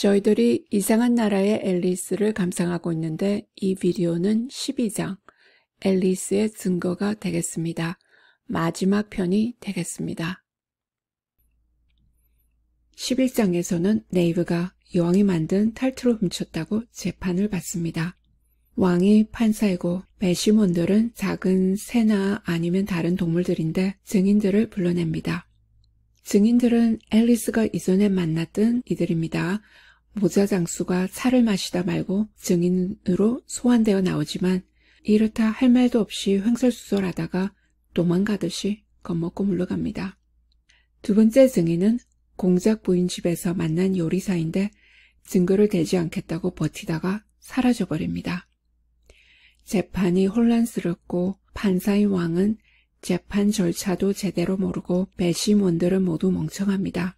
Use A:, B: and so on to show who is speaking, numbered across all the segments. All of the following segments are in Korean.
A: 저희들이 이상한 나라의 앨리스를 감상하고 있는데 이 비디오는 12장 앨리스의 증거가 되겠습니다. 마지막 편이 되겠습니다. 11장에서는 네이브가 여왕이 만든 탈트로 훔쳤다고 재판을 받습니다. 왕이 판사이고 메시몬들은 작은 새나 아니면 다른 동물들인데 증인들을 불러냅니다. 증인들은 앨리스가 이전에 만났던 이들입니다. 모자 장수가 차를 마시다 말고 증인으로 소환되어 나오지만 이렇다 할 말도 없이 횡설수설하다가 도망가듯이 겁먹고 물러갑니다. 두 번째 증인은 공작 부인 집에서 만난 요리사인데 증거를 대지 않겠다고 버티다가 사라져버립니다. 재판이 혼란스럽고 판사인 왕은 재판 절차도 제대로 모르고 배심원들은 모두 멍청합니다.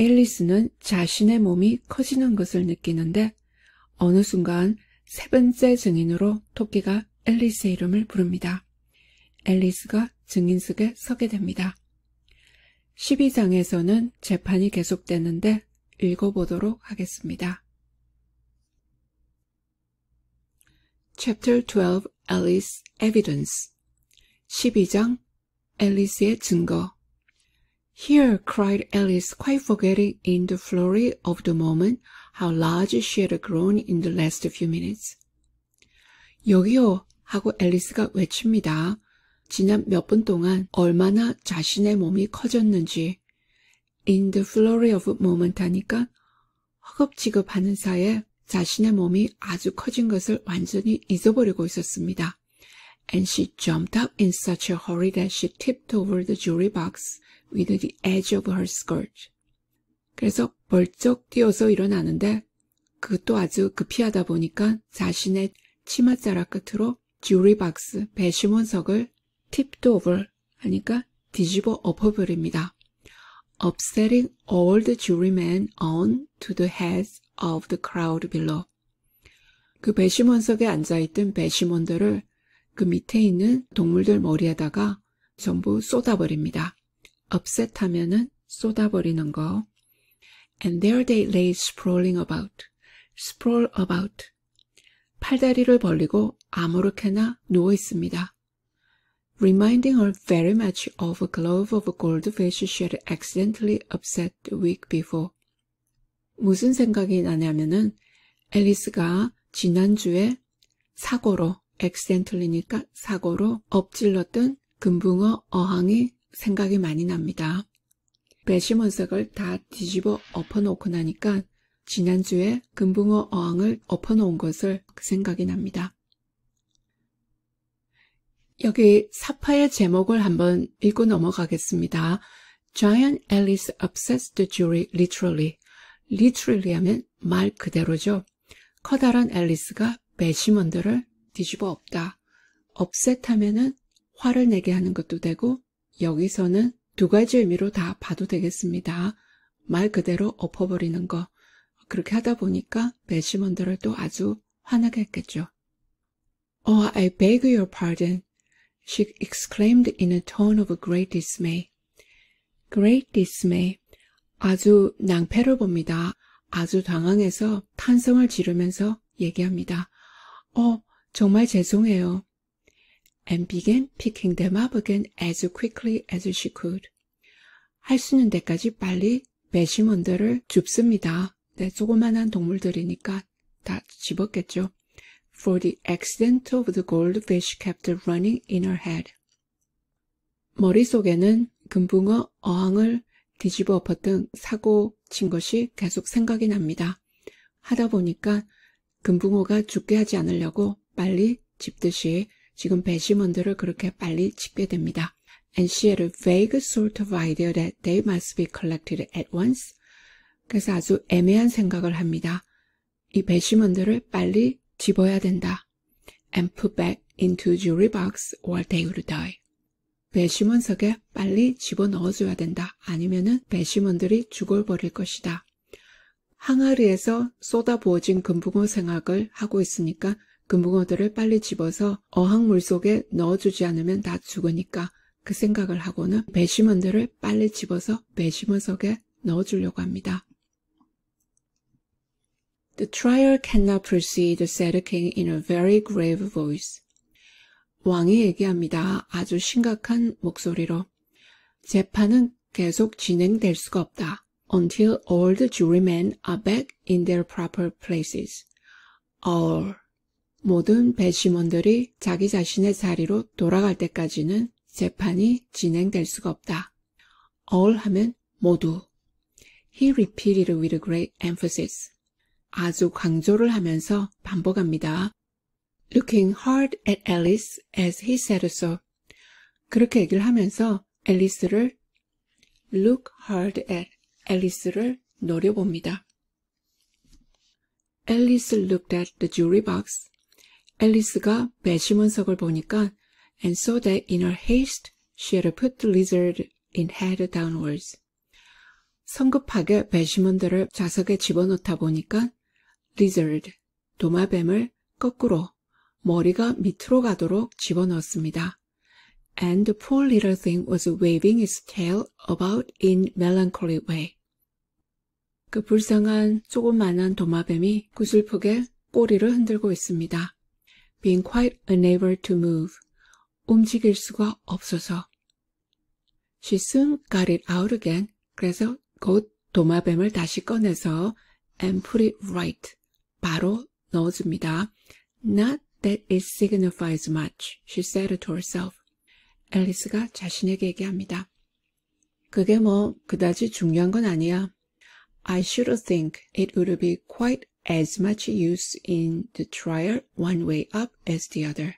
A: 앨리스는 자신의 몸이 커지는 것을 느끼는데 어느 순간 세 번째 증인으로 토끼가 앨리스의 이름을 부릅니다. 앨리스가 증인석에 서게 됩니다. 12장에서는 재판이 계속되는데 읽어보도록 하겠습니다. Chapter 12 Alice Evidence 12장 앨리스의 증거 Here, cried Alice, quite forgetting in the flurry of the moment how large she had grown in the last few minutes. 여기요! 하고 앨리스가 외칩니다. 지난 몇 분 동안 얼마나 자신의 몸이 커졌는지. In the flurry of moment 하니까 허겁지겁 하는 사이에 자신의 몸이 아주 커진 것을 완전히 잊어버리고 있었습니다. And she jumped up in such a hurry that she tipped over the jury box. with the edge of her skirt. 그래서 벌쩍 뛰어서 일어나는데 그것도 아주 급히하다 보니까 자신의 치맛자락 끝으로 주리박스 배심원석을 tipped over 하니까 뒤집어 엎어버립니다. upsetting all the jurymen on to the heads of the crowd below. 그 배심원석에 앉아있던 배심원들을 그 밑에 있는 동물들 머리에다가 전부 쏟아버립니다. upset하면은 쏟아버리는 거. And there they lay sprawling about. sprawl about. 팔다리를 벌리고 아무렇게나 누워 있습니다. reminding her very much of a glove of goldfish she had accidentally upset the week before. 무슨 생각이 나냐면은 앨리스가 지난주에 사고로 accidentally니까 사고로 엎질렀던 금붕어 어항이 생각이 많이 납니다. 배시문석을 다 뒤집어 엎어놓고 나니까 지난주에 금붕어 어항을 엎어놓은 것을 그 생각이 납니다. 여기 사파의 제목을 한번 읽고 넘어가겠습니다. Giant Alice upsets the jury literally. literally 하면 말 그대로죠. 커다란 앨리스가 배심원들을 뒤집어 엎다. 업셋 하면은 화를 내게 하는 것도 되고 여기서는 두 가지 의미로 다 봐도 되겠습니다. 말 그대로 엎어버리는 거. 그렇게 하다 보니까 배심원들을 또 아주 화나게 했겠죠. Oh, I beg your pardon, she exclaimed in a tone of great dismay. Great dismay. 아주 낭패를 봅니다. 아주 당황해서 탄성을 지르면서 얘기합니다. 어, oh, 정말 죄송해요. and began picking them up again as quickly as she could. 할 수 있는 데까지 빨리 매시먼들을 줍습니다. 네, 조그만한 동물들이니까 다 집었겠죠. For the accident of the goldfish kept running in her head. 머릿속에는 금붕어 어항을 뒤집어 엎었던 사고 친 것이 계속 생각이 납니다. 하다 보니까 금붕어가 죽게 하지 않으려고 빨리 집듯이 지금 배심원들을 그렇게 빨리 짓게 됩니다. And she had a vague sort of idea that they must be collected at once. 그래서 아주 애매한 생각을 합니다. 이 배심원들을 빨리 집어야 된다. And put back into jury box or they will die. 배심원석에 빨리 집어넣어줘야 된다. 아니면 배심원들이 죽어버릴 것이다. 항아리에서 쏟아부어진 금붕어 생각을 하고 있으니까 그 붕어들을 빨리 집어서 어항물 속에 넣어주지 않으면 다 죽으니까 그 생각을 하고는 배심원들을 빨리 집어서 배심원석에 넣어주려고 합니다. The trial cannot proceed, said the king in a very grave voice. 왕이 얘기합니다. 아주 심각한 목소리로. 재판은 계속 진행될 수가 없다. Until all the jurymen are back in their proper places. All. 모든 배심원들이 자기 자신의 자리로 돌아갈 때까지는 재판이 진행될 수가 없다. all 하면 모두. He repeated with great emphasis. 아주 강조를 하면서 반복합니다. Looking hard at Alice as he said so. 그렇게 얘기를 하면서 앨리스를 look hard at 앨리스를 노려봅니다. Alice looked at the jury box 앨리스가 배심원석을 보니까 and so that in her haste she had put the lizard in head downwards. 성급하게 배심원들을 좌석에 집어넣다 보니까 lizard, 도마뱀을 거꾸로 머리가 밑으로 가도록 집어넣었습니다. And the poor little thing was waving its tail about in melancholy way. 그 불쌍한 조그만한 도마뱀이 구슬프게 꼬리를 흔들고 있습니다. being quite unable to move, 움직일 수가 없어서. She soon got it out again. 그래서 곧 도마뱀을 다시 꺼내서 and put it right, 바로 넣어줍니다. Not that it signifies much, she said to herself. 앨리스가 자신에게 얘기합니다. 그게 뭐 그다지 중요한 건 아니야. I should think it would be quite as much use in the d r y e r one way up as the other.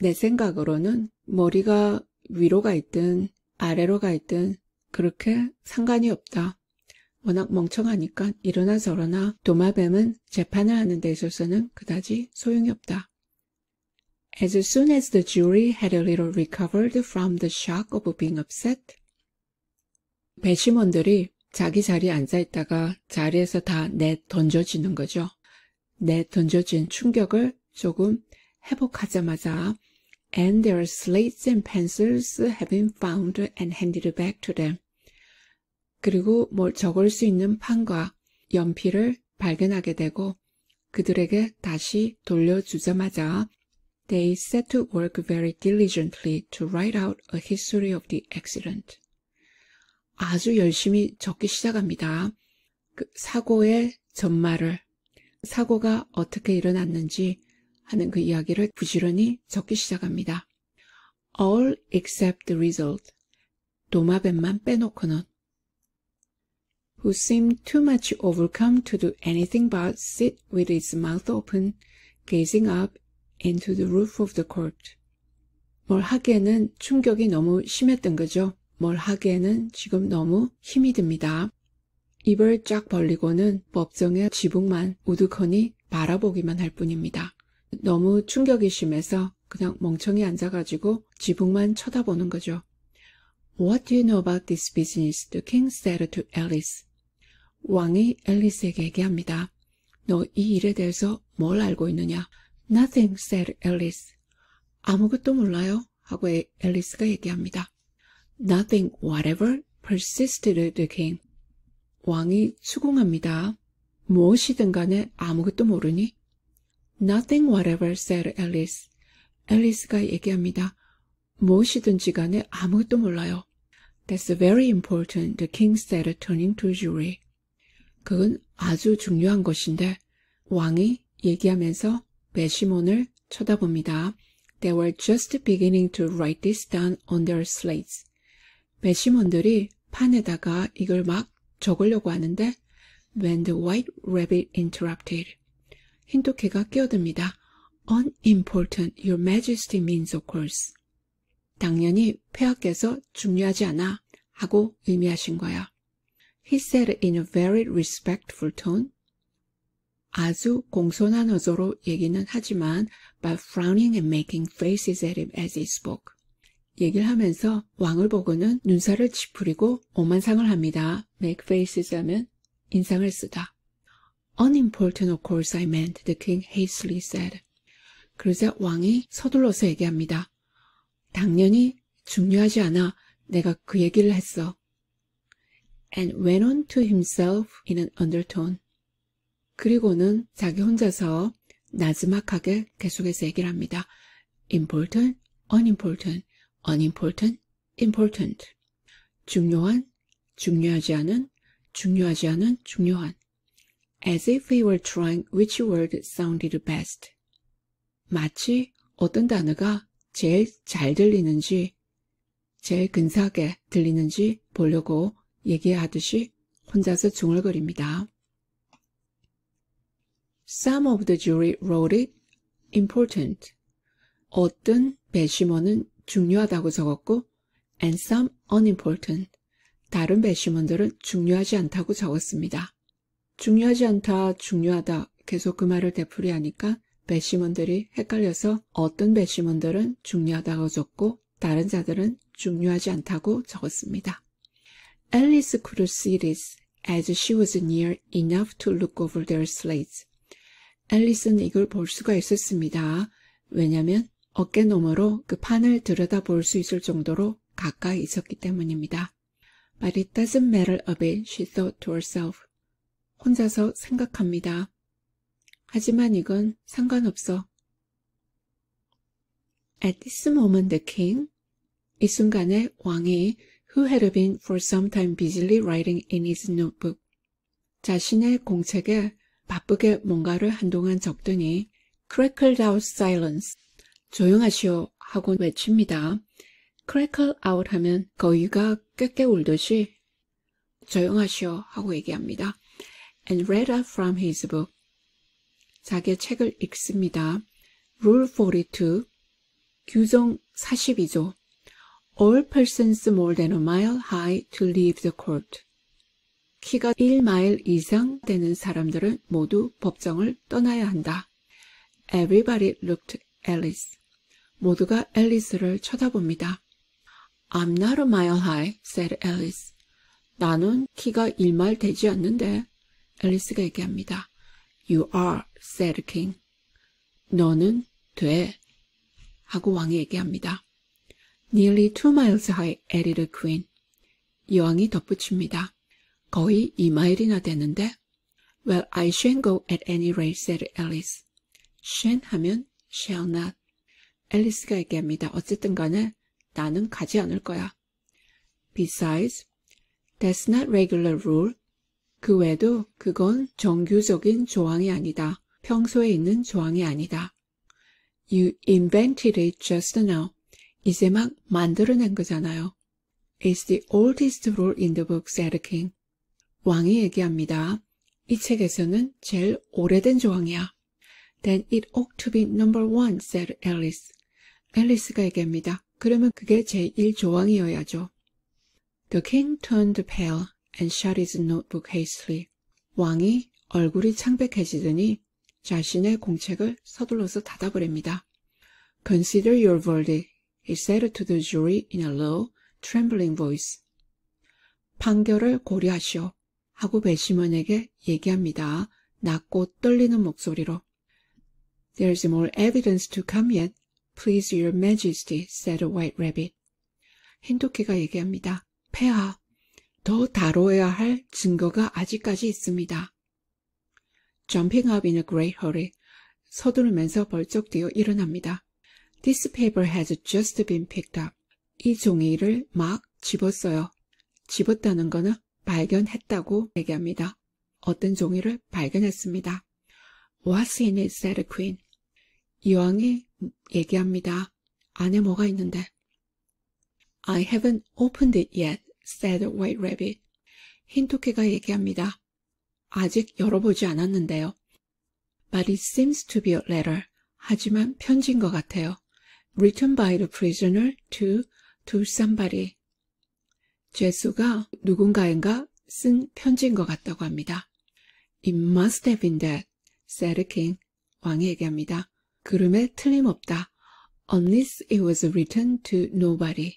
A: 내 생각으로는 머리가 위로가 있든 아래로 가 있든 그렇게 상관이 없다. 워낙 멍청하니까 이러나 저러나 도마뱀은 재판을 하는 데 있어서는 그다지 소용이 없다. As soon as the jury had a little recovered from the shock of being upset, 배심원들이 자기 자리에 앉아 있다가 자리에서 다 내 던져지는 거죠. 내 던져진 충격을 조금 회복하자마자 and their slates and pencils have been found and handed back to them. 그리고 뭘 적을 수 있는 판과 연필을 발견하게 되고 그들에게 다시 돌려주자마자 they set to work very diligently to write out a history of the accident. 아주 열심히 적기 시작합니다. 그 사고의 전말을 사고가 어떻게 일어났는지 하는 그 이야기를 부지런히 적기 시작합니다. All except the result. 도마뱀만 빼놓고는 who seemed too much overcome to do anything but sit with its mouth open, gazing up into the roof of the court. 뭘 하기에는 충격이 너무 심했던 거죠. 뭘 하기에는 지금 너무 힘이 듭니다. 입을 쫙 벌리고는 법정의 지붕만 우두커니 바라보기만 할 뿐입니다. 너무 충격이 심해서 그냥 멍청이 앉아가지고 지붕만 쳐다보는 거죠. What do you know about this business? The king said to Alice. 왕이 앨리스에게 얘기합니다. 너 이 일에 대해서 뭘 알고 있느냐? Nothing, said Alice. 아무것도 몰라요. 하고 앨리스가 얘기합니다. Nothing whatever persisted the king. 왕이 수긍합니다. 무엇이든 간에 아무것도 모르니? Nothing whatever said Alice. 앨리스가 얘기합니다. 무엇이든지 간에 아무것도 몰라요. That's very important, the king said, turning to Julie. 그건 아주 중요한 것인데 왕이 얘기하면서 배시몬을 쳐다봅니다. They were just beginning to write this down on their slates. 배심원들이 판에다가 이걸 막 적으려고 하는데 when the white rabbit interrupted 흰토끼가 끼어듭니다. unimportant your majesty means of course 당연히 폐하께서 중요하지 않아 하고 의미하신 거야. He said in a very respectful tone 아주 공손한 어조로 얘기는 하지만 but frowning and making faces at him as he spoke 얘기를 하면서 왕을 보고는 눈살을 찌푸리고 오만상을 합니다. make faces 하면 인상을 쓰다. unimportant of course I meant, the king hastily said. 그러자 왕이 서둘러서 얘기합니다. 당연히 중요하지 않아. 내가 그 얘기를 했어. and went on to himself in an undertone. 그리고는 자기 혼자서 나즈막하게 계속해서 얘기를 합니다. important, unimportant. unimportant, important. 중요한, 중요하지 않은, 중요하지 않은, 중요한. As if we were trying which word sounded best. 마치 어떤 단어가 제일 잘 들리는지, 제일 근사하게 들리는지 보려고 얘기하듯이 혼자서 중얼거립니다. Some of the jury wrote it important. 어떤 배심원은 중요하다고 적었고 and some unimportant 다른 배심원들은 중요하지 않다고 적었습니다. 중요하지 않다, 중요하다 계속 그 말을 되풀이하니까 배심원들이 헷갈려서 어떤 배심원들은 중요하다고 적고 다른 자들은 중요하지 않다고 적었습니다. Alice could see this as she was near enough to look over their slates. 앨리스는 이걸 볼 수가 있었습니다. 왜냐면 어깨 너머로 그 판을 들여다볼 수 있을 정도로 가까이 있었기 때문입니다. But it doesn't matter a bit, she thought to herself. 혼자서 생각합니다. 하지만 이건 상관없어. At this moment the king, 이 순간에 왕이 who had been for some time busily writing in his notebook, 자신의 공책에 바쁘게 뭔가를 한동안 적더니 crackled out silence, 조용하시오 하고 외칩니다. 크래클 아웃 하면 거위가 꾀꾀 울듯이 조용하시오 하고 얘기합니다. and read up from his book. 자기의 책을 읽습니다. Rule 42 규정 42조 All persons more than a mile high to leave the court. 키가 1마일 이상 되는 사람들은 모두 법정을 떠나야 한다. Everybody looked at Alice. 모두가 앨리스를 쳐다봅니다. I'm not a mile high, said Alice. 나는 키가 1마일 되지 않는데, 앨리스가 얘기합니다. You are, said King. 너는 돼, 하고 왕이 얘기합니다. Nearly two miles high, added Queen. 여왕이 덧붙입니다. 거의 2마일이나 되는데. Well, I shan't go at any rate, said Alice. shan't 하면 shall not. 앨리스가 얘기합니다. 어쨌든 간에 나는 가지 않을 거야. Besides, that's not regular rule. 그 외에도 그건 정규적인 조항이 아니다. 평소에 있는 조항이 아니다. You invented it just now. 이제 막 만들어낸 거잖아요. It's the oldest rule in the book, said the king. 왕이 얘기합니다. 이 책에서는 제일 오래된 조항이야. Then it ought to be number one, said Alice. 앨리스가 얘기합니다. 그러면 그게 제1조항이어야죠. The king turned pale and shut his notebook hastily. 왕이 얼굴이 창백해지더니 자신의 공책을 서둘러서 닫아버립니다. Consider your verdict, he said to the jury in a low, trembling voice. 판결을 고려하시오. 하고 배심원에게 얘기합니다. 낮고 떨리는 목소리로. There's more evidence to come yet, Please your majesty, said a white rabbit. 흰토끼가 얘기합니다. 폐하, 더 다뤄야 할 증거가 아직까지 있습니다. Jumping up in a great hurry, 서두르면서 벌쩍 뛰어 일어납니다. This paper has just been picked up. 이 종이를 막 집었어요. 집었다는 거는 발견했다고 얘기합니다. 어떤 종이를 발견했습니다. What's in it? said the queen. 여왕이 얘기합니다. 안에 뭐가 있는데? I haven't opened it yet, said White Rabbit. 흰 토끼가 얘기합니다. 아직 열어보지 않았는데요. But it seems to be a letter. 하지만 편지인 것 같아요. Written by the prisoner to to somebody. 제수가 누군가인가 쓴 편지인 것 같다고 합니다. It must have been that, said the king. 왕이 얘기합니다. 그름에 틀림없다. Unless it was written to nobody,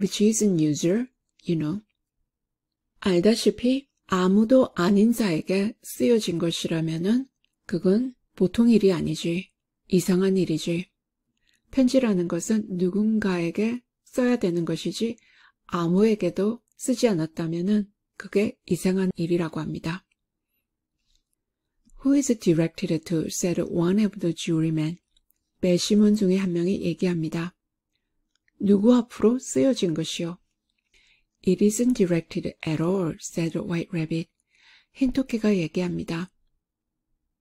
A: which i s n usual, you know. 알다시피 아무도 아닌 자에게 쓰여진 것이라면 그건 보통 일이 아니지. 이상한 일이지. 편지라는 것은 누군가에게 써야 되는 것이지 아무에게도 쓰지 않았다면 그게 이상한 일이라고 합니다. Who is directed to? said one of the jurymen. 매심원 중에 한 명이 얘기합니다. 누구 앞으로 쓰여진 것이요? It isn't directed at all, said White Rabbit. 흰토끼가 얘기합니다.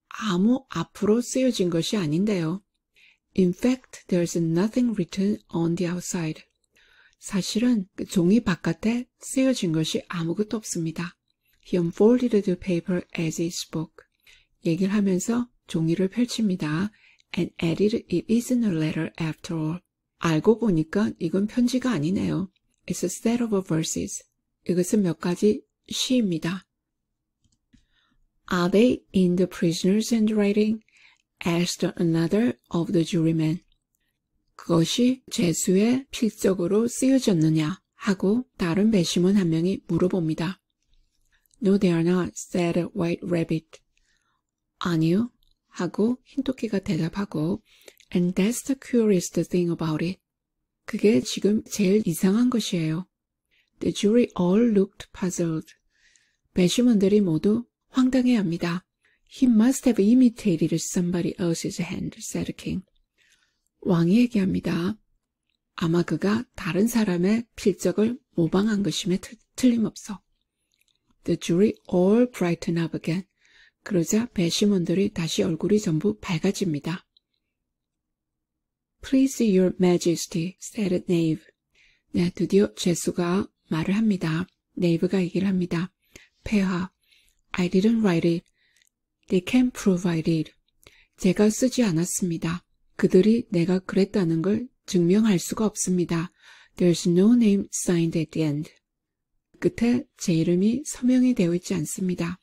A: 아무 앞으로 쓰여진 것이 아닌데요. In fact, there's nothing written on the outside. 사실은 그 종이 바깥에 쓰여진 것이 아무것도 없습니다. He unfolded the paper as he spoke. 얘기를 하면서 종이를 펼칩니다. And added it isn't a letter after all. 알고 보니까 이건 편지가 아니네요. It's a set of verses. 이것은 몇 가지 시입니다. Are they in the prisoner's handwriting? asked another of the jurymen. 그것이 죄수의 필적으로 쓰여졌느냐 하고 다른 배심원 한 명이 물어봅니다. No, they are not, said White Rabbit. 아니요. 하고 흰토끼가 대답하고 And that's the curious thing about it. 그게 지금 제일 이상한 것이에요. The jury all looked puzzled. 배심원들이 모두 황당해합니다. He must have imitated somebody else's hand, said King. 왕이 얘기합니다. 아마 그가 다른 사람의 필적을 모방한 것임에 틀, 림없어 The jury all brighten up again. 그러자 배시몬들의 다시 얼굴이 전부 밝아집니다. Please, Your Majesty, said Knave. 네, 드디어 제수가 말을 합니다. 네이브가 얘기를 합니다. 폐하, I didn't write it. They can't prove I did. 제가 쓰지 않았습니다. 그들이 내가 그랬다는 걸 증명할 수가 없습니다. There's no name signed at the end. 끝에 제 이름이 서명이 되어 있지 않습니다.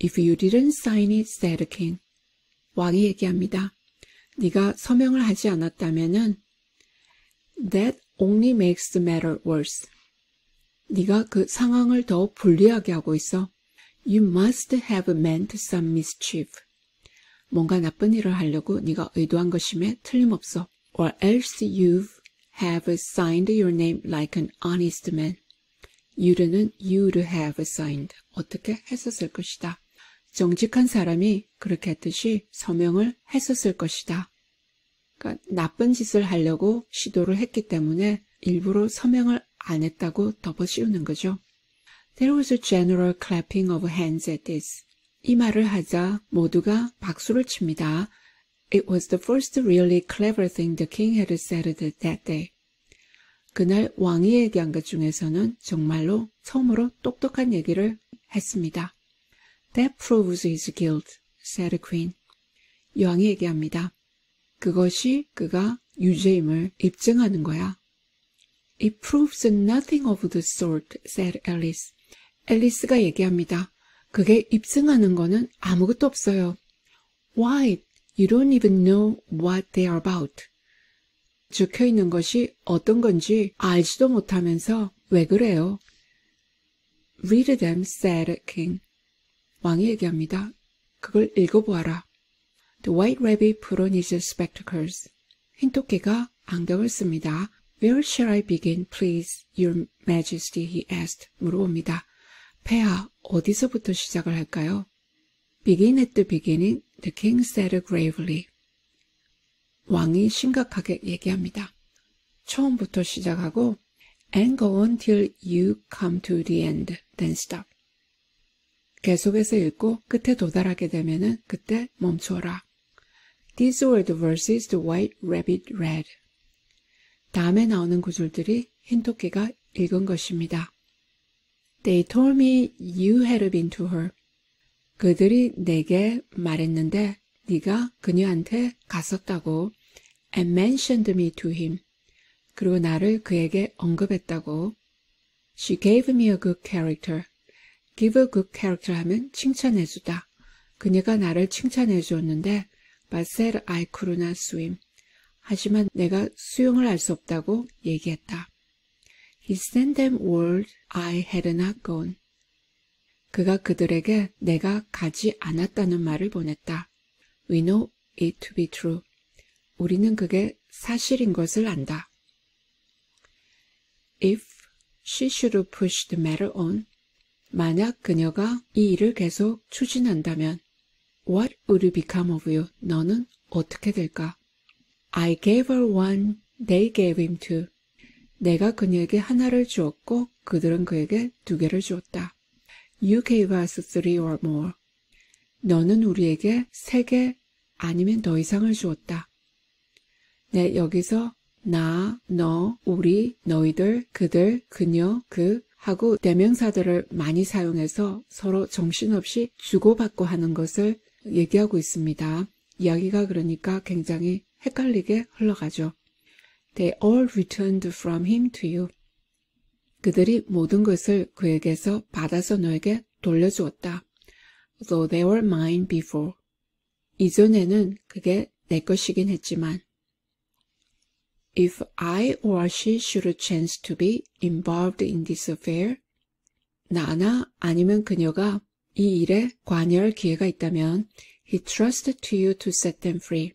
A: If you didn't sign it, said the king. 왕이 얘기합니다. 네가 서명을 하지 않았다면은 that only makes the matter worse. 네가 그 상황을 더욱 불리하게 하고 있어. You must have meant some mischief. 뭔가 나쁜 일을 하려고 네가 의도한 것임에 틀림없어. Or else you have signed your name like an honest man. You'd는 you'd have signed. 어떻게 했었을 것이다. 정직한 사람이 그렇게 했듯이 서명을 했었을 것이다. 그러니까 나쁜 짓을 하려고 시도를 했기 때문에 일부러 서명을 안 했다고 덮어씌우는 거죠. There was a general clapping of hands at this. 이 말을 하자 모두가 박수를 칩니다. It was the first really clever thing the king had said that day. 그날 왕이 얘기한 것 중에서는 정말로 처음으로 똑똑한 얘기를 했습니다. That proves his guilt, said Queen. 여왕이 얘기합니다. 그것이 그가 유죄임을 입증하는 거야. It proves nothing of the sort, said Alice. 앨리스가 얘기합니다. 그게 입증하는 거는 아무것도 없어요. Why? You don't even know what they are about. 적혀 있는 것이 어떤 건지 알지도 못하면서 왜 그래요? Read them, said King. 왕이얘기 합니다. 그걸 읽어보아라. The white rabbit put on his spectacles. 흰 토끼가 안경을 씁니다. Where shall I begin, please, Your Majesty? he asked. 물어봅니다. 폐하, 어디서부터 시작을 할까요? Begin at the beginning, the king said gravely. 왕이 심각하게 얘기합니다. 처음부터 시작하고 and go u n till you come to the end, then stop. 계속해서 읽고 끝에 도달하게 되면은 그때 멈추어라. These were the verses the white rabbit read. 다음에 나오는 구절들이 흰 토끼가 읽은 것입니다. They told me you had been to her. 그들이 내게 말했는데 네가 그녀한테 갔었다고 and mentioned me to him. 그리고 나를 그에게 언급했다고. She gave me a good character. Give a good character 하면 칭찬해주다. 그녀가 나를 칭찬해주었는데 But said I could not swim. 하지만 내가 수영을 알 수 없다고 얘기했다. He sent them word I had not gone. 그가 그들에게 내가 가지 않았다는 말을 보냈다. We know it to be true. 우리는 그게 사실인 것을 안다. If she should push the matter on, 만약 그녀가 이 일을 계속 추진한다면 What would you become of you? 너는 어떻게 될까? I gave her one, they gave him two. 내가 그녀에게 하나를 주었고 그들은 그에게 두 개를 주었다. You gave us three or more. 너는 우리에게 세 개 아니면 더 이상을 주었다. 네, 여기서 나, 너, 우리, 너희들, 그들, 그녀, 그 하고 대명사들을 많이 사용해서 서로 정신없이 주고받고 하는 것을 얘기하고 있습니다. 이야기가 그러니까 굉장히 헷갈리게 흘러가죠. They all returned from him to you. 그들이 모든 것을 그에게서 받아서 너에게 돌려주었다. Though they were mine before. 이전에는 그게 내 것이긴 했지만 If I or she should chance to be involved in this affair, 나나 아니면 그녀가 이 일에 관여할 기회가 있다면 he trusted to you to set them free.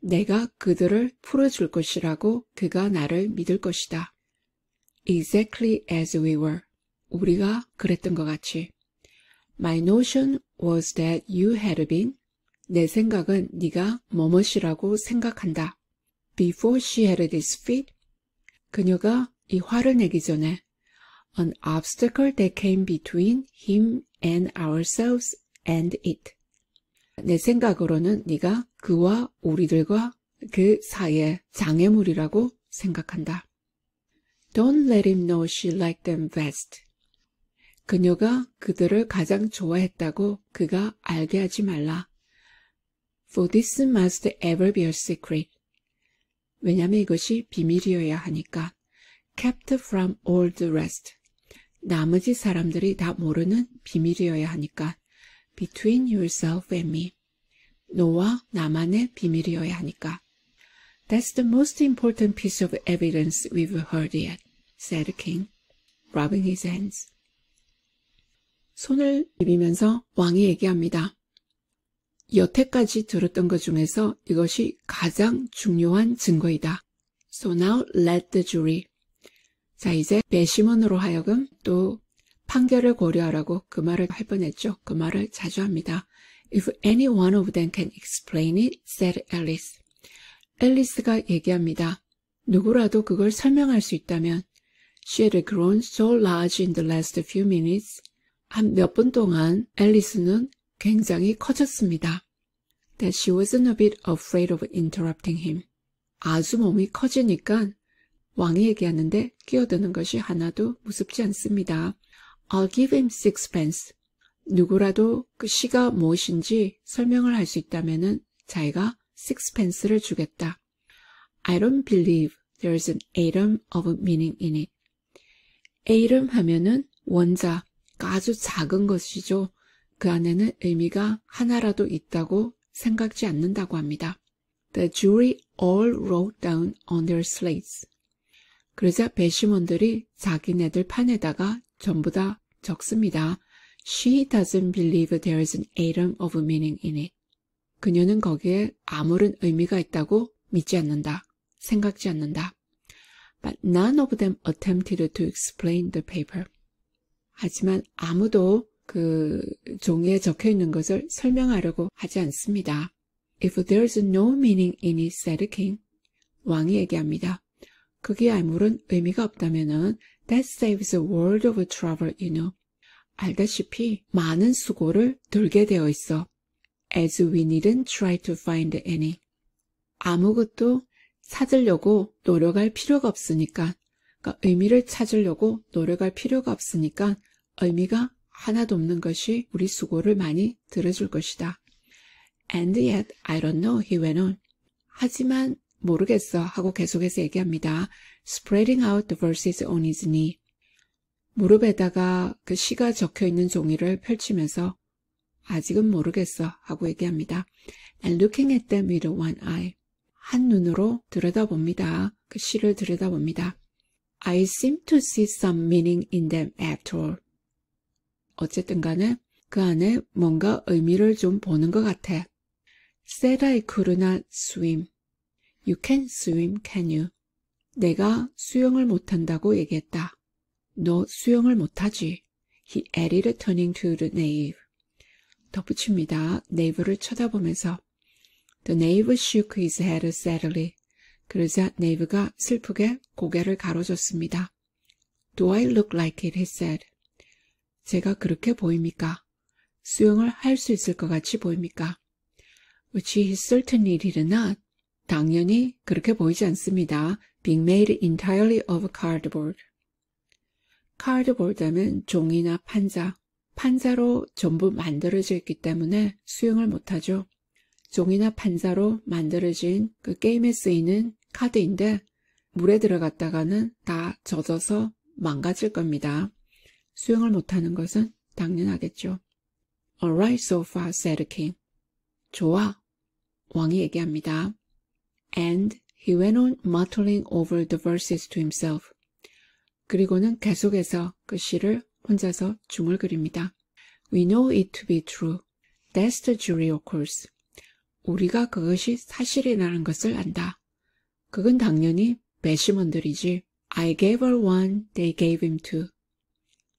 A: 내가 그들을 풀어줄 것이라고 그가 나를 믿을 것이다. Exactly as we were. 우리가 그랬던 것 같이. My notion was that you had been. 내 생각은 네가 뭐뭇이라고 생각한다. before she had at his feet 그녀가 이 화를 내기 전에 an obstacle that came between him and ourselves and it 내 생각으로는 네가 그와 우리들과 그사이의 장애물이라고 생각한다. Don't let him know she liked them best. 그녀가 그들을 가장 좋아했다고 그가 알게 하지 말라. For this must ever be a secret. 왜냐하면 이것이 비밀이어야 하니까. kept from all the rest. 나머지 사람들이 다 모르는 비밀이어야 하니까. between yourself and me. 너와 나만의 비밀이어야 하니까. That's the most important piece of evidence we've heard yet, said King, rubbing his hands. 손을 비비면서 왕이 얘기합니다. 여태까지 들었던 것 중에서 이것이 가장 중요한 증거이다. So now let the jury. 자, 이제 배심원으로 하여금 또 판결을 고려하라고 그 말을 할 뻔했죠. 그 말을 자주 합니다. If any one of them can explain it, said Alice. 앨리스가 얘기합니다. 누구라도 그걸 설명할 수 있다면 She had grown so large in the last few minutes. 한 몇 분 동안 앨리스는 굉장히 커졌습니다. That she wasn't a bit afraid of interrupting him. 아주 몸이 커지니까 왕이 얘기하는데 끼어드는 것이 하나도 무섭지 않습니다. I'll give him sixpence. 누구라도 그 시가 무엇인지 설명을 할 수 있다면 자기가 sixpence를 주겠다. I don't believe there's an atom of meaning in it. atom 하면은 원자, 아주 작은 것이죠. 그 안에는 의미가 하나라도 있다고 생각지 않는다고 합니다. The jury all wrote down on their slates. 그러자 배심원들이 자기네들 판에다가 전부 다 적습니다. She doesn't believe there's i an atom of meaning in it. 그녀는 거기에 아무런 의미가 있다고 믿지 않는다. 생각지 않는다. But none of them attempted to explain the paper. 하지만 아무도 그 종이에 적혀 있는 것을 설명하려고 하지 않습니다. If there's no meaning in it, said the king. 왕이 얘기합니다. 그게 아무런 의미가 없다면은 that saves a world of trouble, you know. 알다시피 많은 수고를 돌게 되어 있어. As we needn't try to find any. 아무것도 찾으려고 노력할 필요가 없으니까. 그러니까 의미를 찾으려고 노력할 필요가 없으니까 의미가 하나도 없는 것이 우리 수고를 많이 들어줄 것이다. And yet, I don't know, he went on. 하지만 모르겠어 하고 계속해서 얘기합니다. Spreading out the verses on his knee. 무릎에다가 그 시가 적혀 있는 종이를 펼치면서 아직은 모르겠어 하고 얘기합니다. And looking at them with one eye. 한 눈으로 들여다봅니다. 그 시를 들여다봅니다. I seem to see some meaning in them after all. 어쨌든 간에 그 안에 뭔가 의미를 좀 보는 것 같아. Said I could not swim. You can't swim, can you? 내가 수영을 못한다고 얘기했다. 너 수영을 못하지. He added turning to the nave. 덧붙입니다. 네이브를 쳐다보면서. The knave shook his head sadly. 그러자 네이브가 슬프게 고개를 가로줬습니다. Do I look like it? he said. 제가 그렇게 보입니까? 수영을할 수 있을 것 같이 보입니까? She certainly did not. 당연히 그렇게 보이지 않습니다. Being made entirely of cardboard. cardboard 하면 종이나 판자, 판자로 전부 만들어져 있기 때문에 수영을 못하죠. 종이나 판자로 만들어진 그 게임에 쓰이는 카드인데 물에 들어갔다가는 다 젖어서 망가질 겁니다. 수영을 못하는 것은 당연하겠죠. Alright so far, said the king. 좋아, 왕이 얘기합니다. And he went on muttering over the verses to himself. 그리고는 계속해서 그 시를 혼자서 중을그립니다 We know it to be true. That's the jury, of course. 우리가 그것이 사실이라는 것을 안다. 그건 당연히 배심원들이지. I gave her one, they gave him two.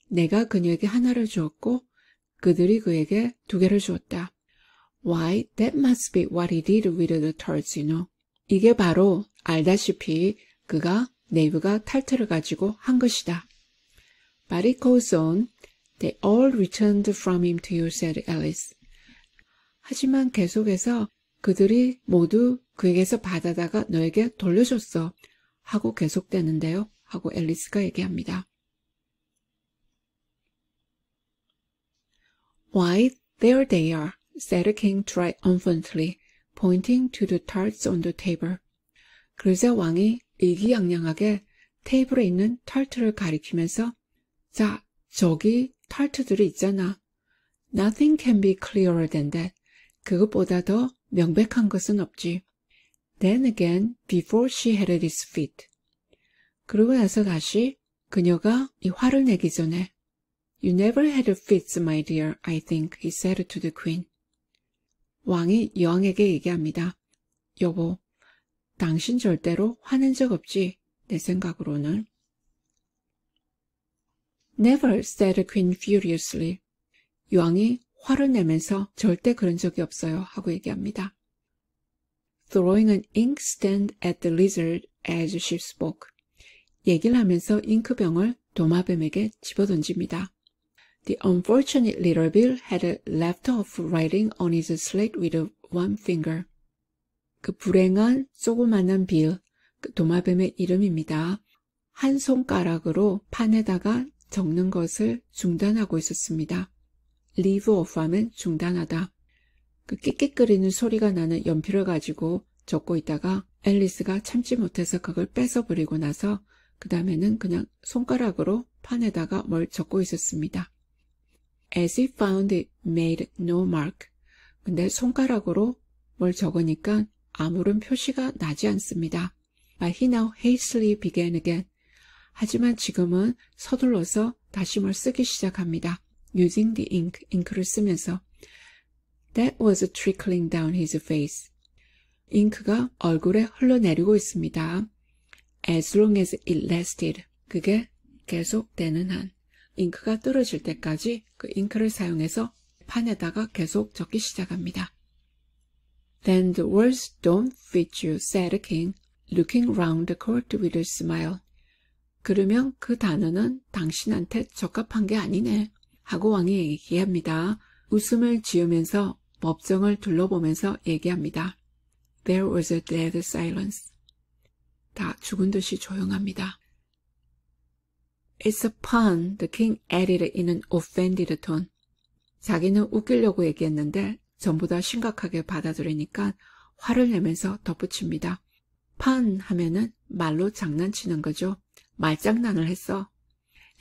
A: 내가 그녀에게 하나를 주었고 그들이 그에게 두 개를 주었다. Why, that must be what he did with the turds, you know. 이게 바로 알다시피 그가 네이브가 탈퇴를 가지고 한 것이다. But it goes on. They all returned from him to you, said Alice. 하지만 계속해서 그들이 모두 그에게서 받아다가 너에게 돌려줬어. 하고 계속되는데요. 하고 앨리스가 얘기합니다. Why, there they are, said the king triumphantly, pointing to the tarts on the table. 그러자 왕이 의기양양하게 테이블에 있는 타르트를 가리키면서 자, 저기 타르트들이 있잖아. Nothing can be clearer than that. 그것보다 더 명백한 것은 없지. Then again, before she had at his feet. 그러고 나서 다시 그녀가 이 화를 내기 전에 You never had a fit, my dear, I think, he said to the queen. 왕이 여왕에게 얘기합니다. 여보, 당신 절대로 화낸 적 없지, 내 생각으로는. Never, said the queen furiously. 여왕이 화를 내면서 절대 그런 적이 없어요 하고 얘기합니다. Throwing an ink stand at the lizard as she spoke. 얘기를 하면서 잉크병을 도마뱀에게 집어던집니다. The unfortunate little Bill had left off writing on his slate with one finger. 그 불행한 조그만한 빌, 그 도마뱀의 이름입니다. 한 손가락으로 판에다가 적는 것을 중단하고 있었습니다. leave off 하면 중단하다. 그끼끼거리는 소리가 나는 연필을 가지고 적고 있다가 앨리스가 참지 못해서 그걸 뺏어버리고 나서 그 다음에는 그냥 손가락으로 판에다가 뭘 적고 있었습니다. as he found it made no mark. 근데 손가락으로 뭘 적으니까 아무런 표시가 나지 않습니다. But he now hastily began again. 하지만 지금은 서둘러서 다시 뭘 쓰기 시작합니다. using the ink, 잉크를 쓰면서 That was trickling down his face. 잉크가 얼굴에 흘러내리고 있습니다. As long as it lasted. 그게 계속되는 한. 잉크가 떨어질 때까지 그 잉크를 사용해서 판에다가 계속 적기 시작합니다. Then the words don't fit you, said the king, looking round the court with a smile. 그러면 그 단어는 당신한테 적합한 게 아니네. 하고 왕이 얘기합니다. 웃음을 지으면서 법정을 둘러보면서 얘기합니다. There was a dead silence. 다 죽은 듯이 조용합니다. It's a pun, the king added in an offended tone. 자기는 웃기려고 얘기했는데 전부 다 심각하게 받아들이니까 화를 내면서 덧붙입니다. pun 하면은 말로 장난치는 거죠. 말장난을 했어.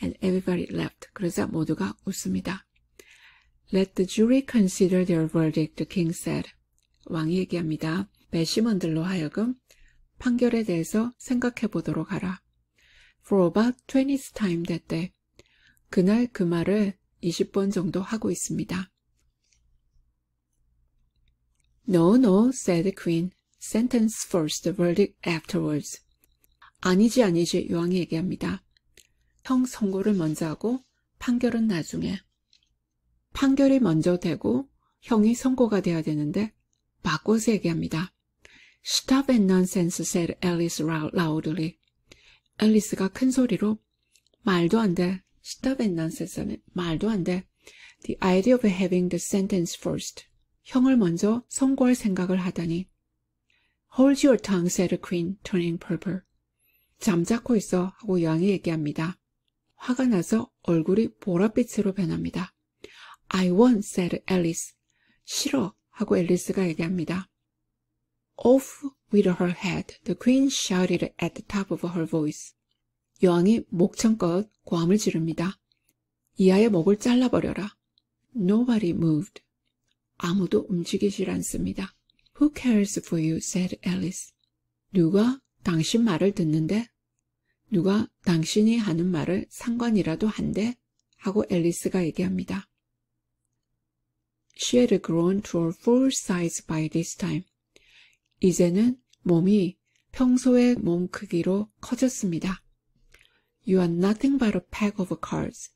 A: And everybody laughed. 그러자 모두가 웃습니다. Let the jury consider their verdict, the king said. 왕이 얘기합니다. 배심원들로 하여금 판결에 대해서 생각해 보도록 하라. for about 20th time that day. 그날 그 말을 20번 정도 하고 있습니다. No, no, said the queen. Sentence first, verdict afterwards. 아니지, 아니지, 여왕이 얘기합니다. 형 선고를 먼저 하고 판결은 나중에. 판결이 먼저 되고 형이 선고가 돼야 되는데 바꿔서 얘기합니다. Stop and nonsense, said Alice loudly. 앨리스가 큰 소리로 말도 안 돼. Stop it, nonsense. 말도 안 돼. The idea of having the sentence first. 형을 먼저 선고할 생각을 하다니. Hold your tongue, said the queen, turning purple. 잠자코 있어 하고 여왕이 얘기합니다. 화가 나서 얼굴이 보랏빛으로 변합니다. I won't, said Alice. 싫어 하고 앨리스가 얘기합니다. Off with her head, the queen shouted at the top of her voice. 여왕이 목청껏 고함을 지릅니다. 이하의 목을 잘라버려라. Nobody moved. 아무도 움직이질 않습니다. Who cares for you? said Alice. 누가 당신 말을 듣는데? 누가 당신이 하는 말을 상관이라도 한데? 하고 앨리스가 얘기합니다. She had grown to her full size by this time. 이제는 몸이 평소의 몸 크기로 커졌습니다. You are nothing but a pack of cards.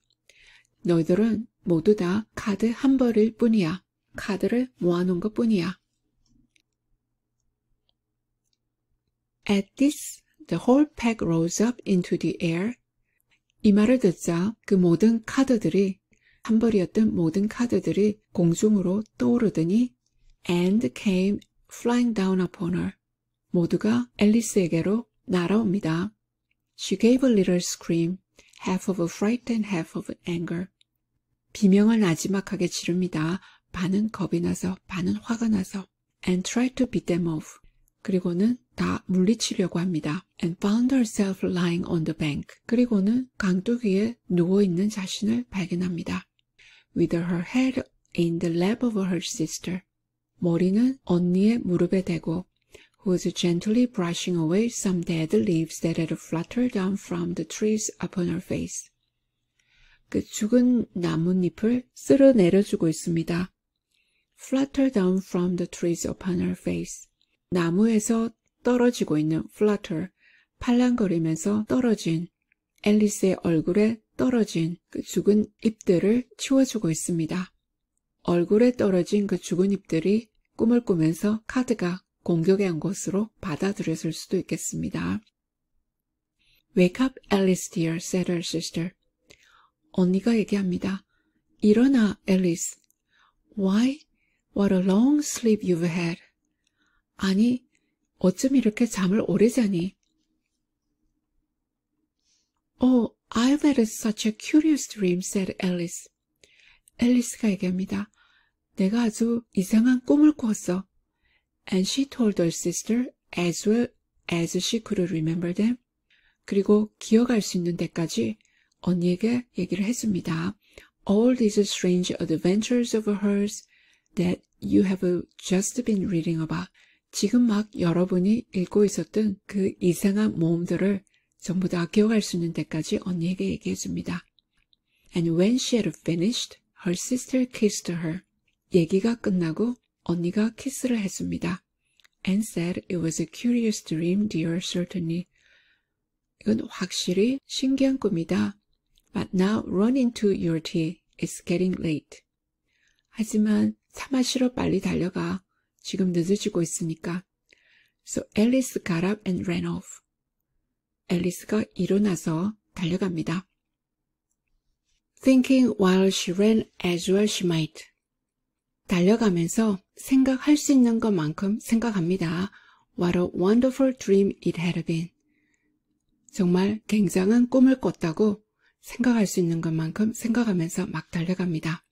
A: 너희들은 모두 다 카드 한 벌일 뿐이야. 카드를 모아놓은 것 뿐이야. At this, the whole pack rose up into the air. 이 말을 듣자 그 모든 카드들이 한 벌이었던 모든 카드들이 공중으로 떠오르더니 and came flying down upon her. 모두가 앨리스에게로 날아옵니다. She gave a little scream, half of a fright and half of anger. 비명을 나지막하게 지릅니다. 반은 겁이 나서, 반은 화가 나서. And tried to beat them off. 그리고는 다 물리치려고 합니다. And found herself lying on the bank. 그리고는 강둑위에 누워있는 자신을 발견합니다. With her head in the lap of her sister. 머리는 언니의 무릎에 대고 was gently brushing away some dead leaves that had fluttered down from the trees upon her face. 그 죽은 나뭇잎을 쓸어 내려주고 있습니다. flutter down from the trees upon her face. 나무에서 떨어지고 있는 flutter, 팔랑거리면서 떨어진, 앨리스의 얼굴에 떨어진 그 죽은 잎들을 치워주고 있습니다. 얼굴에 떨어진 그 죽은 잎들이 꿈을 꾸면서 카드가 공격에 한 것으로 받아들였을 수도 있겠습니다. Wake up, Alice dear, said her sister. 언니가 얘기합니다. 일어나, Alice. Why? What a long sleep you've had. 아니, 어쩜 이렇게 잠을 오래 자니? Oh, I've had such a curious dream, said Alice. 앨리스가 얘기합니다. 내가 아주 이상한 꿈을 꾸었어. and she told her sister as well as she could remember them. 그리고 기억할 수 있는 데까지 언니에게 얘기를 했습니다. All these strange adventures of hers that you have just been reading about. 지금 막 여러분이 읽고 있었던 그 이상한 모험들을 전부 다 기억할 수 있는 데까지 언니에게 얘기해 줍니다. And when she had finished, her sister kissed her. 얘기가 끝나고 언니가 키스를 했습니다. And said it was a curious dream, dear, certainly. 이건 확실히 신기한 꿈이다. But now run into your tea. It's getting late. 하지만 차 마시러 빨리 달려가. 지금 늦어지고 있으니까. So Alice got up and ran off. 앨리스가 일어나서 달려갑니다. Thinking while she ran as well she might. 달려가면서 생각할 수 있는 것만큼 생각합니다. What a wonderful dream it had been. 정말 굉장한 꿈을 꿨다고 생각할 수 있는 것만큼 생각하면서 막 달려갑니다.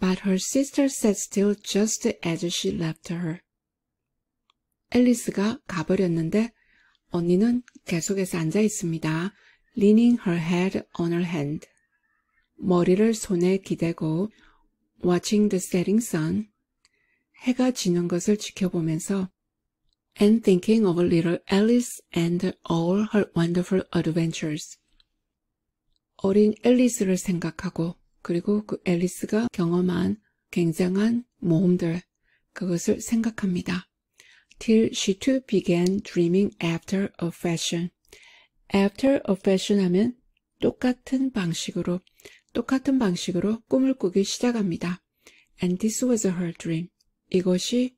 A: But her sister sat still just as she left her. 앨리스가 가버렸는데 언니는 계속해서 앉아 있습니다. leaning her head on her hand. 머리를 손에 기대고 watching the setting sun, 해가 지는 것을 지켜보면서 and thinking of a little Alice and all her wonderful adventures. 어린 앨리스를 생각하고 그리고 그 앨리스가 경험한 굉장한 모험들 그것을 생각합니다. Till she too began dreaming after a fashion. After a fashion 하면 똑같은 방식으로 똑같은 방식으로 꿈을 꾸기 시작합니다. And this was her dream. 이것이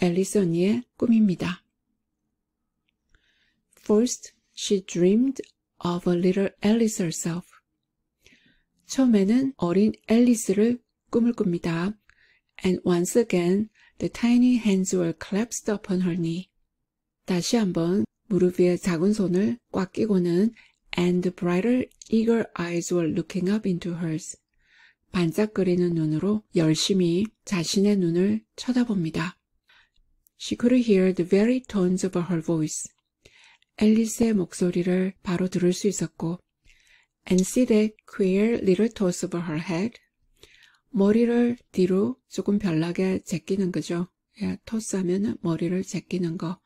A: 앨리스 언니의 꿈입니다. First, she dreamed of a little Alice herself. 처음에는 어린 앨리스를 꿈을 꿉니다. And once again, the tiny hands were clasped upon her knee. 다시 한번 무릎 위에 작은 손을 꽉 끼고는 and brighter eager eyes were looking up into hers. 반짝거리는 눈으로 열심히 자신의 눈을 쳐다봅니다. She could hear the very tones of her voice. 앨리스의 목소리를 바로 들을 수 있었고 and see the queer little toss of her head. 머리를 뒤로 조금 별나게 제끼는 거죠. 토스하면 머리를 제끼는 거.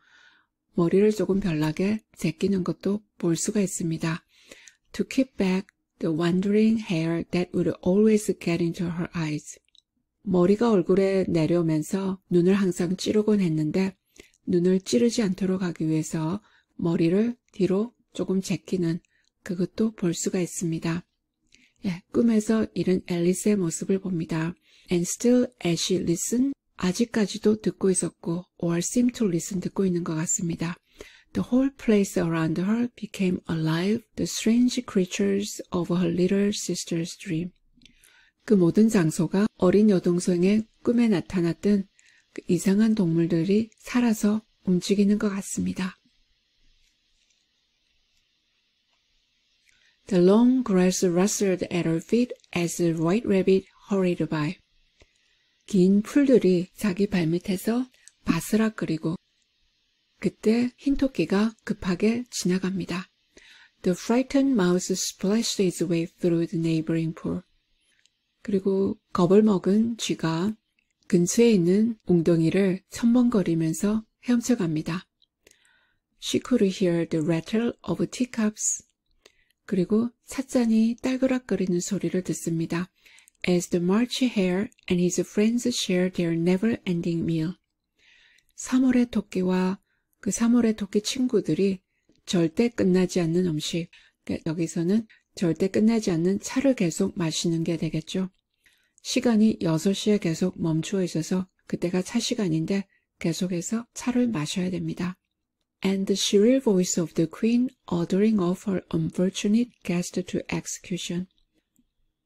A: 머리를 조금 별나게 제끼는 것도 볼 수가 있습니다. To keep back the wandering hair that would always get into her eyes. 머리가 얼굴에 내려오면서 눈을 항상 찌르곤 했는데 눈을 찌르지 않도록 하기 위해서 머리를 뒤로 조금 제끼는 그것도 볼 수가 있습니다. 예, 꿈에서 이런 앨리스의 모습을 봅니다. And still as she listened, 아직까지도 듣고 있었고 or seem to listen 듣고 있는 것 같습니다. The whole place around her became alive, the strange creatures of her little sister's dream. 그 모든 장소가 어린 여동생의 꿈에 나타났던 그 이상한 동물들이 살아서 움직이는 것 같습니다. The long grass rustled at her feet as the white rabbit hurried by. 긴 풀들이 자기 발밑에서 바스락거리고 그때 흰 토끼가 급하게 지나갑니다. The frightened mouse splashed its way through the neighboring pool. 그리고 겁을 먹은 쥐가 근처에 있는 웅덩이를 천벙거리면서 헤엄쳐갑니다. She could hear the rattle of teacups. 그리고 찻잔이 딸그락거리는 소리를 듣습니다. as the March Hare and his friends share their never-ending meal. 3월의 토끼와 그 3월의 토끼 친구들이 절대 끝나지 않는 음식, 그러니까 여기서는 절대 끝나지 않는 차를 계속 마시는 게 되겠죠. 시간이 6시에 계속 멈추어 있어서 그때가 차 시간인데 계속해서 차를 마셔야 됩니다. And the shrill voice of the queen ordering off her unfortunate guest to execution.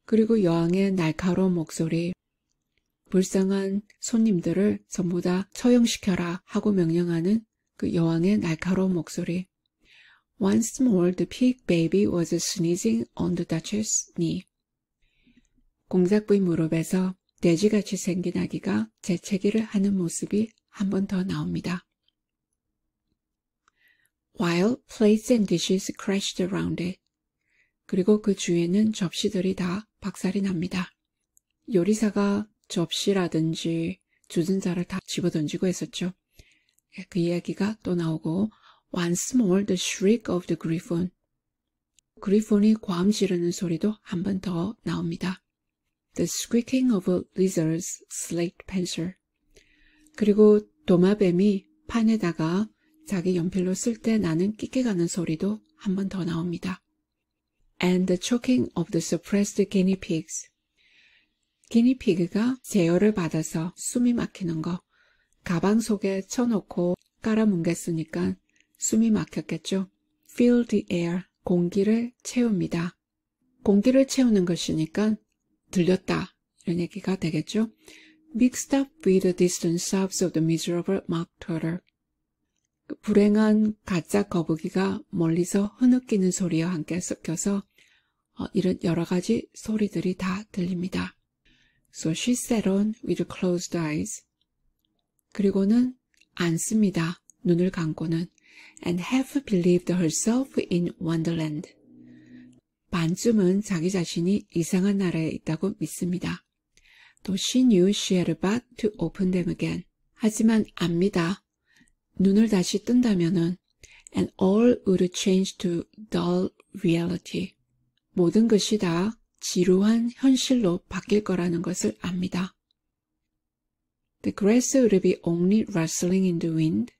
A: 그리고 여왕의 날카로운 목소리, 불쌍한 손님들을 전부 다 처형시켜라 하고 명령하는 그 여왕의 날카로운 목소리. Once more the pig baby was sneezing on the Duchess' knee. 공작부의 무릎에서 돼지같이 생긴 아기가 재채기를 하는 모습이 한 번 더 나옵니다. While plates and dishes crashed around it. 그리고 그 주위에는 접시들이 다 박살이 납니다. 요리사가 접시라든지 주전자를 다 집어던지고 했었죠. 예, 그 이야기가 또 나오고 Once more the shriek of the griffon. 그리폰이 과음 지르는 소리도 한 번 더 나옵니다. The squeaking of a lizard's slate pencil. 그리고 도마뱀이 판에다가 자기 연필로 쓸 때 나는 끼게 가는 소리도 한 번 더 나옵니다. and the choking of the suppressed guinea pigs. 기니 피그가 제어를 받아서 숨이 막히는 거 가방 속에 쳐놓고 깔아뭉갰으니까 숨이 막혔겠죠. Fill the air. 공기를 채웁니다. 공기를 채우는 것이니까 들렸다. 이런 얘기가 되겠죠. Mixed up with the distant sobs of the miserable mock turtle. 불행한 가짜 거북이가 멀리서 흐느끼는 소리와 함께 섞여서 이런 여러 가지 소리들이 다 들립니다. So she sat on with closed eyes. 그리고는 안 씁니다. 눈을 감고는 and half believed herself in Wonderland. 반쯤은 자기 자신이 이상한 나라에 있다고 믿습니다. 또 she knew she had about to open them again. 하지만 압니다. 눈을 다시 뜬다면은 and all would change to dull reality. 모든 것이 다 지루한 현실로 바뀔 거라는 것을 압니다. The grass will be only rustling in the wind.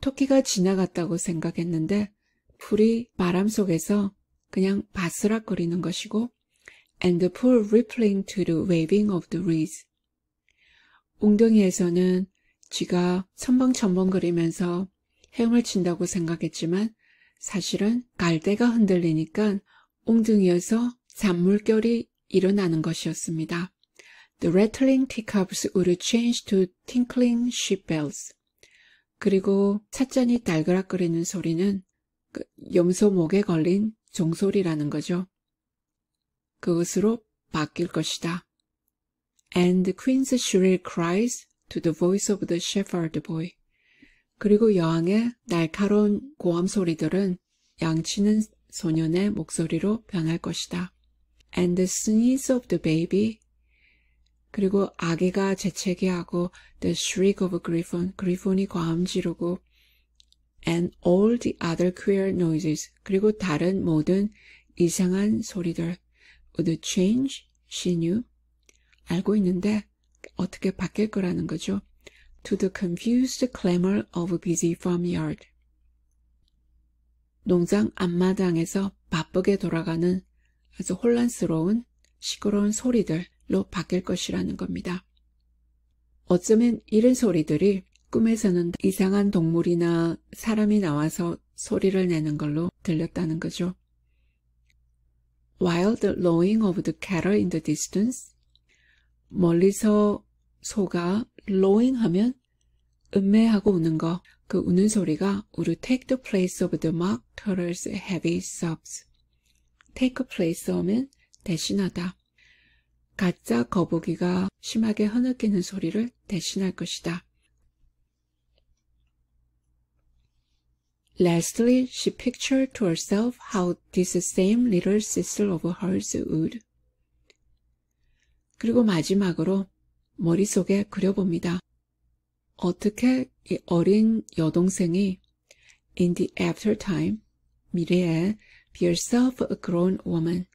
A: 토끼가 지나갔다고 생각했는데 풀이 바람 속에서 그냥 바스락거리는 것이고 and the pool rippling to the waving of the reeds. 웅덩이에서는 쥐가 첨벙첨벙거리면서 헤엄을 친다고 생각했지만 사실은 갈대가 흔들리니까 옹둥이어서 산물결이 일어나는 것이었습니다. The rattling teacups would change to tinkling sheep bells. 그리고 찻잔이 달그락거리는 소리는 그 염소목에 걸린 종소리라는 거죠. 그것으로 바뀔 것이다. And the queen's shrill cries to the voice of the shepherd boy. 그리고 여왕의 날카로운 고함 소리들은 양치는 소년의 목소리로 변할 것이다. And the sneeze of the baby 그리고 아기가 재채기하고 the shriek of a griffon 그리폰이 과음 지르고 and all the other queer noises 그리고 다른 모든 이상한 소리들 would change she knew 알고 있는데 어떻게 바뀔 거라는 거죠. to the confused clamor of a busy farmyard 농장 앞마당에서 바쁘게 돌아가는 아주 혼란스러운 시끄러운 소리들로 바뀔 것이라는 겁니다. 어쩌면 이런 소리들이 꿈에서는 이상한 동물이나 사람이 나와서 소리를 내는 걸로 들렸다는 거죠. w i l d lowing of the cattle in the distance, 멀리서 소가 lowing 하면 음매하고 우는 거, 그 우는 소리가 would take the place of the mock turtle's heavy sobs. take place 하면 대신하다. 가짜 거북이가 심하게 흐느끼는 소리를 대신할 것이다. Lastly, she pictured to herself how this same little sister of hers would. 그리고 마지막으로 머릿속에 그려봅니다. 어떻게 이 어린 여동생이 in the after time 미래에 be yourself a grown woman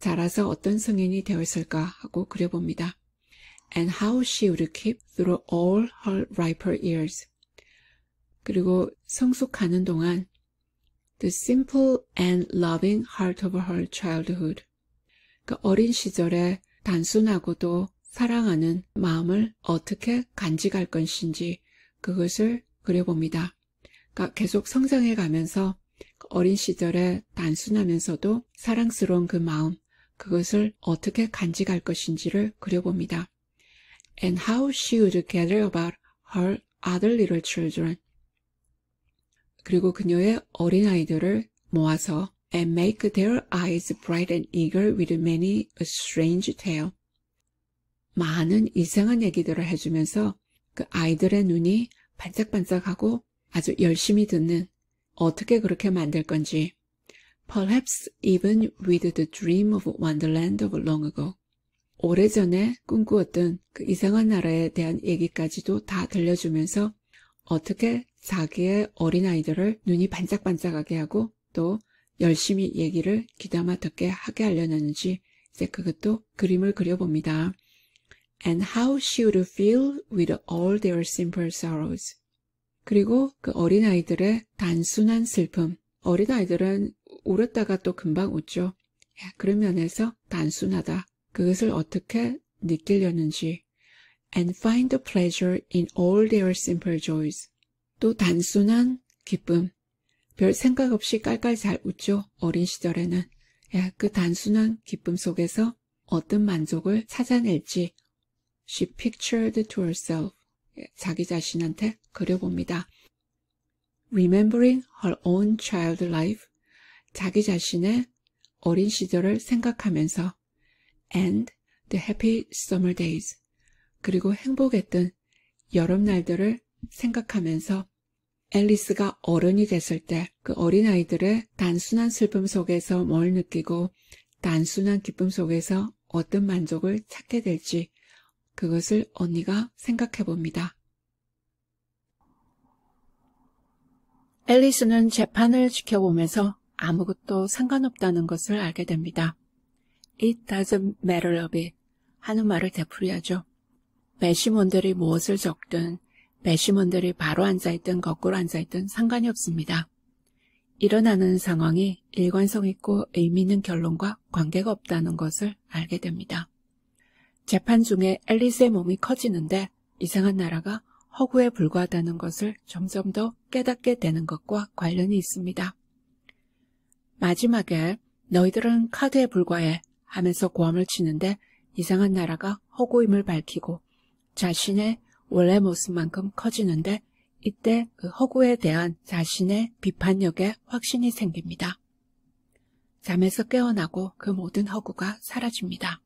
A: 자라서 어떤 성인이 되었을까 하고 그려봅니다. and how she would keep through all her riper years 그리고 성숙하는 동안 the simple and loving heart of her childhood 그 어린 시절에 단순하고도 사랑하는 마음을 어떻게 간직할 것인지 그것을 그려봅니다. 그러니까 계속 성장해 가면서 어린 시절에 단순하면서도 사랑스러운 그 마음, 그것을 어떻게 간직할 것인지를 그려봅니다. And how she would gather about her other little children. 그리고 그녀의 어린아이들을 모아서 and make their eyes bright and eager with many a strange tale. 많은 이상한 얘기들을 해주면서 그 아이들의 눈이 반짝반짝하고 아주 열심히 듣는 어떻게 그렇게 만들 건지 Perhaps even with the dream of Wonderland of long ago. 오래전에 꿈꾸었던 그 이상한 나라에 대한 얘기까지도 다 들려주면서 어떻게 자기의 어린아이들을 눈이 반짝반짝하게 하고 또 열심히 얘기를 귀담아 듣게 하게 하려는지 이제 그것도 그림을 그려봅니다. and how she would feel with all their simple sorrows. 그리고 그 어린아이들의 단순한 슬픔. 어린아이들은 울었다가 또 금방 웃죠. 예, 그런 면에서 단순하다. 그것을 어떻게 느끼려는지. And find the pleasure in all their simple joys. 또 단순한 기쁨. 별 생각 없이 깔깔 잘 웃죠. 어린 시절에는. 예, 그 단순한 기쁨 속에서 어떤 만족을 찾아낼지 She pictured to herself. 예, 자기 자신한테 그려봅니다. Remembering her own child life. 자기 자신의 어린 시절을 생각하면서 and the happy summer days. 그리고 행복했던 여름날들을 생각하면서 앨리스가 어른이 됐을 때 그 어린아이들의 단순한 슬픔 속에서 뭘 느끼고 단순한 기쁨 속에서 어떤 만족을 찾게 될지 그것을 언니가 생각해 봅니다. 앨리스는 재판을 지켜보면서 아무것도 상관없다는 것을 알게 됩니다. It doesn't matter a bit 하는 말을 되풀이하죠. 매시몬들이 무엇을 적든 매시몬들이 바로 앉아있든 거꾸로 앉아있든 상관이 없습니다. 일어나는 상황이 일관성 있고 의미 있는 결론과 관계가 없다는 것을 알게 됩니다. 재판 중에 앨리스의 몸이 커지는데 이상한 나라가 허구에 불과하다는 것을 점점 더 깨닫게 되는 것과 관련이 있습니다. 마지막에 너희들은 카드에 불과해 하면서 고함을 치는데 이상한 나라가 허구임을 밝히고 자신의 원래 모습만큼 커지는데 이때 그 허구에 대한 자신의 비판력에 확신이 생깁니다. 잠에서 깨어나고 그 모든 허구가 사라집니다.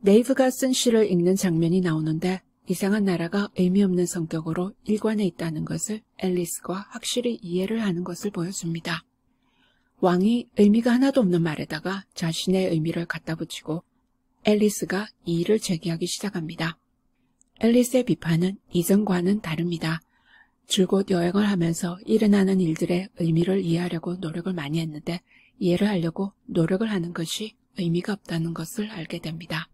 A: 네이브가 쓴 시를 읽는 장면이 나오는데 이상한 나라가 의미 없는 성격으로 일관해 있다는 것을 앨리스가 확실히 이해를 하는 것을 보여줍니다. 왕이 의미가 하나도 없는 말에다가 자신의 의미를 갖다 붙이고 앨리스가 이 일을 제기하기 시작합니다. 앨리스의 비판은 이전과는 다릅니다. 줄곧 여행을 하면서 일어나는 일들의 의미를 이해하려고 노력을 많이 했는데 이해를 하려고 노력을 하는 것이 의미가 없다는 것을 알게 됩니다.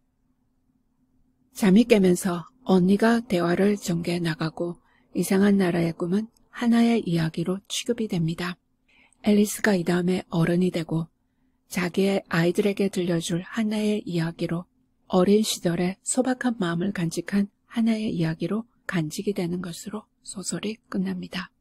A: 잠이 깨면서 언니가 대화를 전개해 나가고 이상한 나라의 꿈은 하나의 이야기로 취급이 됩니다. 앨리스가 이 다음에 어른이 되고 자기의 아이들에게 들려줄 하나의 이야기로 어린 시절의 소박한 마음을 간직한 하나의 이야기로 간직이 되는 것으로 소설이 끝납니다.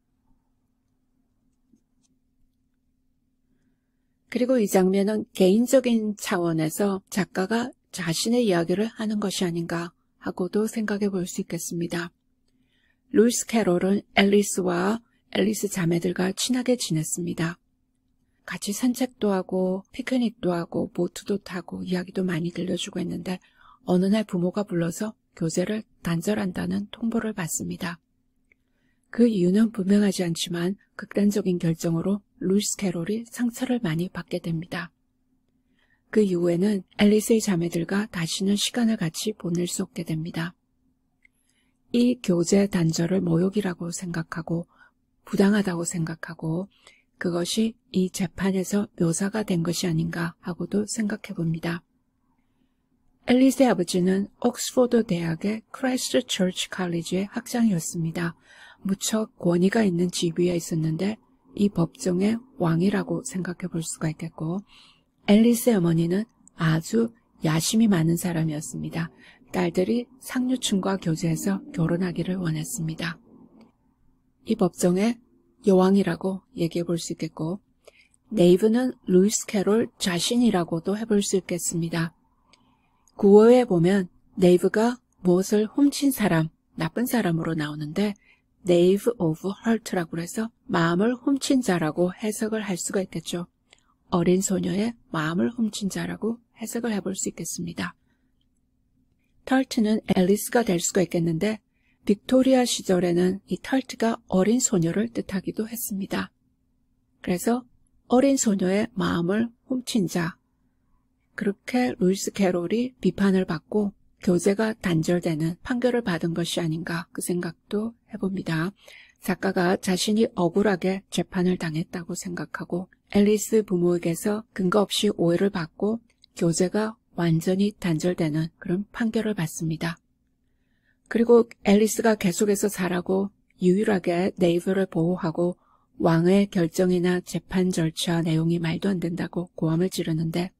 A: 그리고 이 장면은 개인적인 차원에서 작가가 자신의 이야기를 하는 것이 아닌가 하고도 생각해 볼 수 있겠습니다. 루이스 캐롤은 앨리스와 앨리스 자매들과 친하게 지냈습니다. 같이 산책도 하고 피크닉도 하고 보트도 타고 이야기도 많이 들려주고 했는데 어느 날 부모가 불러서 교제를 단절한다는 통보를 받습니다. 그 이유는 분명하지 않지만 극단적인 결정으로 루이스 캐롤이 상처를 많이 받게 됩니다. 그 이후에는 앨리스의 자매들과 다시는 시간을 같이 보낼 수 없게 됩니다. 이 교제 단절을 모욕이라고 생각하고 부당하다고 생각하고 그것이 이 재판에서 묘사가 된 것이 아닌가 하고도 생각해 봅니다. 앨리스의 아버지는 옥스포드 대학의 크라이스트 철치 칼리지의 학장이었습니다. 무척 권위가 있는 지위에 있었는데 이 법정의 왕이라고 생각해 볼 수가 있겠고 앨리스의 어머니는 아주 야심이 많은 사람이었습니다. 딸들이 상류층과 교제해서 결혼하기를 원했습니다. 이 법정에 여왕이라고 얘기해 볼 수 있겠고, 네이브는 루이스 캐롤 자신이라고도 해 볼 수 있겠습니다. 구호에 보면 네이브가 무엇을 훔친 사람, 나쁜 사람으로 나오는데 네이브 오브 헐트라고 해서 마음을 훔친 자라고 해석을 할 수가 있겠죠. 어린 소녀의 마음을 훔친 자라고 해석을 해볼 수 있겠습니다. 털트는 앨리스가 될 수가 있겠는데 빅토리아 시절에는 이 털트가 어린 소녀를 뜻하기도 했습니다. 그래서 어린 소녀의 마음을 훔친 자 그렇게 루이스 캐롤이 비판을 받고 교제가 단절되는 판결을 받은 것이 아닌가 그 생각도 해봅니다. 작가가 자신이 억울하게 재판을 당했다고 생각하고 앨리스 부모에게서 근거 없이 오해를 받고 교제가 완전히 단절되는 그런 판결을 받습니다. 그리고 앨리스가 계속해서 자라고 유일하게 네이버를 보호하고 왕의 결정이나 재판 절차 내용이 말도 안 된다고 고함을 지르는데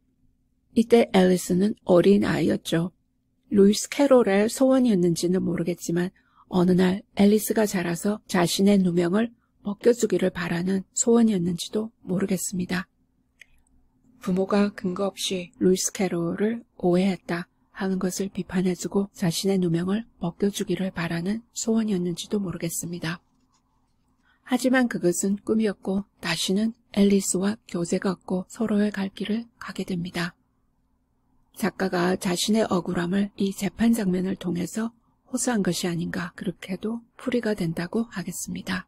A: 이때 앨리스는 어린 아이였죠. 루이스 캐롤의 소원이었는지는 모르겠지만 어느 날 앨리스가 자라서 자신의 누명을 먹여주기를 바라는 소원이었는지도 모르겠습니다. 부모가 근거 없이 루이스 캐롤을 오해했다 하는 것을 비판해주고 자신의 누명을 먹여주기를 바라는 소원이었는지도 모르겠습니다. 하지만 그것은 꿈이었고 다시는 앨리스와 교제가 없고 서로의 갈 길을 가게 됩니다. 작가가 자신의 억울함을 이 재판 장면을 통해서 호소한 것이 아닌가 그렇게도 풀이가 된다고 하겠습니다.